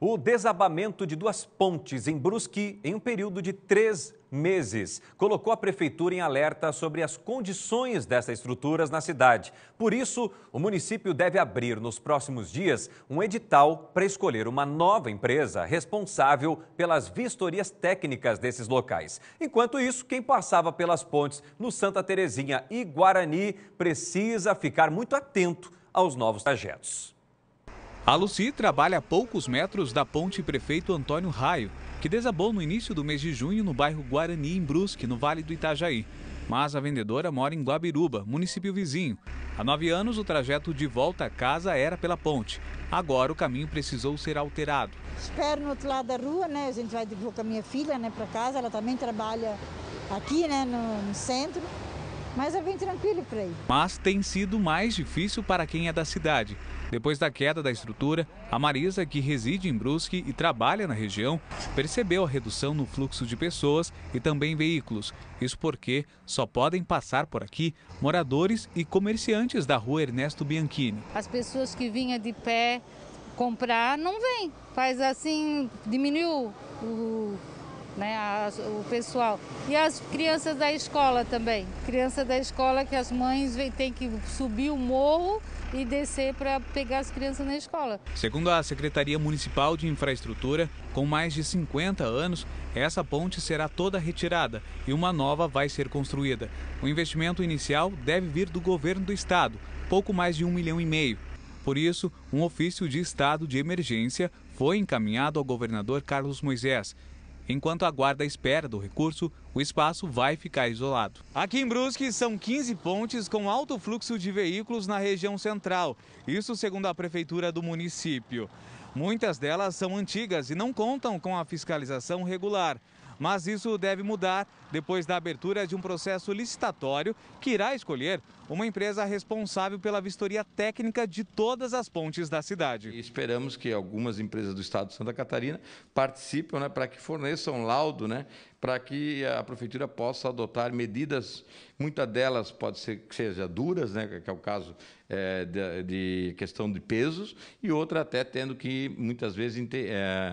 o desabamento de duas pontes em Brusque em um período de três meses colocou a prefeitura em alerta sobre as condições dessas estruturas na cidade. Por isso, o município deve abrir nos próximos dias um edital para escolher uma nova empresa responsável pelas vistorias técnicas desses locais. Enquanto isso, quem passava pelas pontes no Santa Terezinha e Guarani precisa ficar muito atento aos novos trajetos. A Luci trabalha a poucos metros da ponte prefeito Antônio Raio, que desabou no início do mês de junho no bairro Guarani, em Brusque, no Vale do Itajaí. Mas a vendedora mora em Guabiruba, município vizinho. Há nove anos, o trajeto de volta à casa era pela ponte. Agora o caminho precisou ser alterado. Espero no outro lado da rua, né? A gente vai de com a minha filha né, para casa, ela também trabalha aqui né, no, no centro. Mas é bem tranquilo para ir. Mas tem sido mais difícil para quem é da cidade. Depois da queda da estrutura, a Marisa, que reside em Brusque e trabalha na região, percebeu a redução no fluxo de pessoas e também veículos. Isso porque só podem passar por aqui moradores e comerciantes da rua Ernesto Bianchini. As pessoas que vinham de pé comprar não vêm. Faz assim, diminuiu o né, as, o pessoal. E as crianças da escola também. Criança da escola que as mães têm que subir o morro e descer para pegar as crianças na escola. Segundo a Secretaria Municipal de Infraestrutura, com mais de 50 anos, essa ponte será toda retirada e uma nova vai ser construída. O investimento inicial deve vir do governo do estado, pouco mais de um milhão e meio. Por isso, um ofício de estado de emergência foi encaminhado ao governador Carlos Moisés, Enquanto a guarda espera do recurso, o espaço vai ficar isolado. Aqui em Brusque, são 15 pontes com alto fluxo de veículos na região central, isso segundo a prefeitura do município. Muitas delas são antigas e não contam com a fiscalização regular. Mas isso deve mudar depois da abertura de um processo licitatório que irá escolher uma empresa responsável pela vistoria técnica de todas as pontes da cidade. E esperamos que algumas empresas do estado de Santa Catarina participem né, para que forneçam laudo né, para que a prefeitura possa adotar medidas, muitas delas pode ser que seja duras, né, que é o caso é, de, de, questão de pesos, e outra até tendo que muitas vezes inter, é,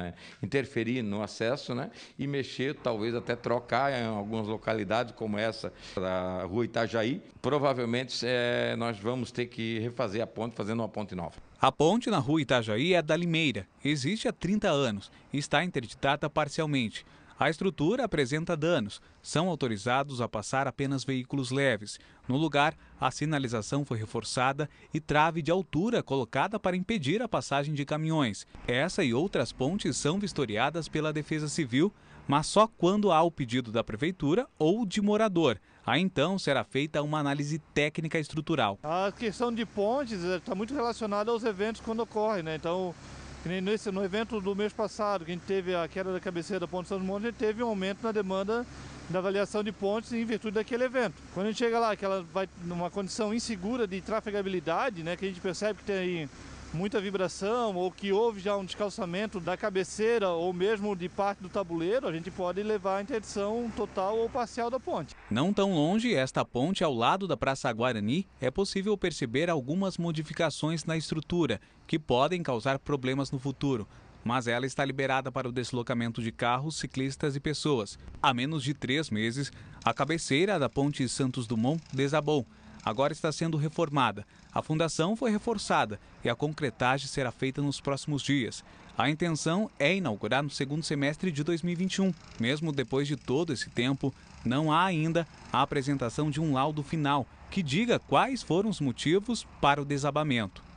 eh, interferir no acesso, né, e mexer, talvez até trocar em algumas localidades como essa da rua Itajaí. Provavelmente é, nós vamos ter que refazer a ponte, fazendo uma ponte nova. A ponte na rua Itajaí é da Limeira, existe há 30 anos e está interditada parcialmente. A estrutura apresenta danos. São autorizados a passar apenas veículos leves. No lugar, a sinalização foi reforçada e trave de altura colocada para impedir a passagem de caminhões. Essa e outras pontes são vistoriadas pela Defesa Civil, mas só quando há o pedido da prefeitura ou de morador. Aí então será feita uma análise técnica estrutural. A questão de pontes está eh, muito relacionada aos eventos quando ocorre, né? Então, que nem nesse, no evento do mês passado, que a gente teve a queda da cabeceira da Ponte São Monte, a gente teve um aumento na demanda da avaliação de pontes em virtude daquele evento. Quando a gente chega lá, que ela vai numa condição insegura de trafegabilidade, né, que a gente percebe que tem aí muita vibração ou que houve já um descalçamento da cabeceira ou mesmo de parte do tabuleiro, a gente pode levar à interdição total ou parcial da ponte. Não tão longe, esta ponte ao lado da Praça Guarani, é possível perceber algumas modificações na estrutura que podem causar problemas no futuro. Mas ela está liberada para o deslocamento de carros, ciclistas e pessoas. Há menos de três meses, a cabeceira da ponte Santos Dumont desabou agora está sendo reformada. A fundação foi reforçada e a concretagem será feita nos próximos dias. A intenção é inaugurar no segundo semestre de 2021. Mesmo depois de todo esse tempo, não há ainda a apresentação de um laudo final que diga quais foram os motivos para o desabamento.